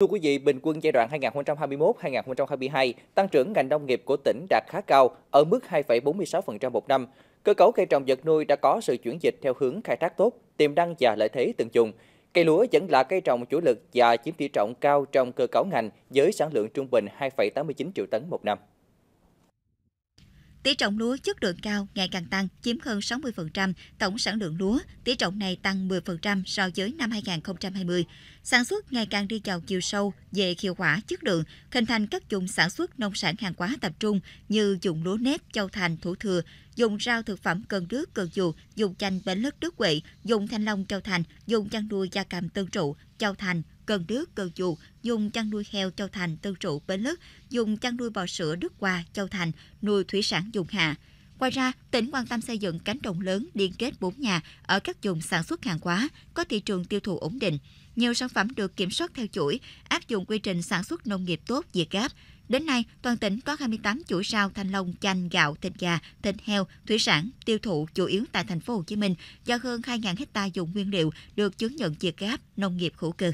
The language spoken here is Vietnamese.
Thưa quý vị, bình quân giai đoạn 2021-2022, tăng trưởng ngành nông nghiệp của tỉnh đạt khá cao, ở mức 2,46% một năm. Cơ cấu cây trồng vật nuôi đã có sự chuyển dịch theo hướng khai thác tốt, tiềm năng và lợi thế tận dụng. Cây lúa vẫn là cây trồng chủ lực và chiếm tỷ trọng cao trong cơ cấu ngành với sản lượng trung bình 2,89 triệu tấn một năm. Tỷ trọng lúa chất lượng cao ngày càng tăng, chiếm hơn 60% tổng sản lượng lúa, tỷ trọng này tăng 10% so với năm 2020. Sản xuất ngày càng đi vào chiều sâu về hiệu quả chất lượng, hình thành các dùng sản xuất nông sản hàng hóa tập trung như dùng lúa nếp, châu thành, thủ thừa, dùng rau thực phẩm cần đước cần dù, dùng chanh bến lứt đứt quỵ, dùng thanh long châu thành, dùng chăn nuôi gia cầm tân trụ, châu thành, cần đước cần dù, dùng chăn nuôi heo châu thành tân trụ bến lứt, dùng chăn nuôi bò sữa đức hòa châu thành, nuôi thủy sản dùng hạ. Ngoài ra, tỉnh quan tâm xây dựng cánh đồng lớn liên kết bốn nhà ở các vùng sản xuất hàng hóa, có thị trường tiêu thụ ổn định. Nhiều sản phẩm được kiểm soát theo chuỗi, áp dụng quy trình sản xuất nông nghiệp tốt, việt gáp, Đến nay, toàn tỉnh có 28 chuỗi sao thanh long, chanh, gạo, thịt gà, thịt heo, thủy sản tiêu thụ chủ yếu tại thành phố Hồ Chí Minh do hơn 2.000 hecta dùng nguyên liệu được chứng nhận việt gáp nông nghiệp hữu cơ.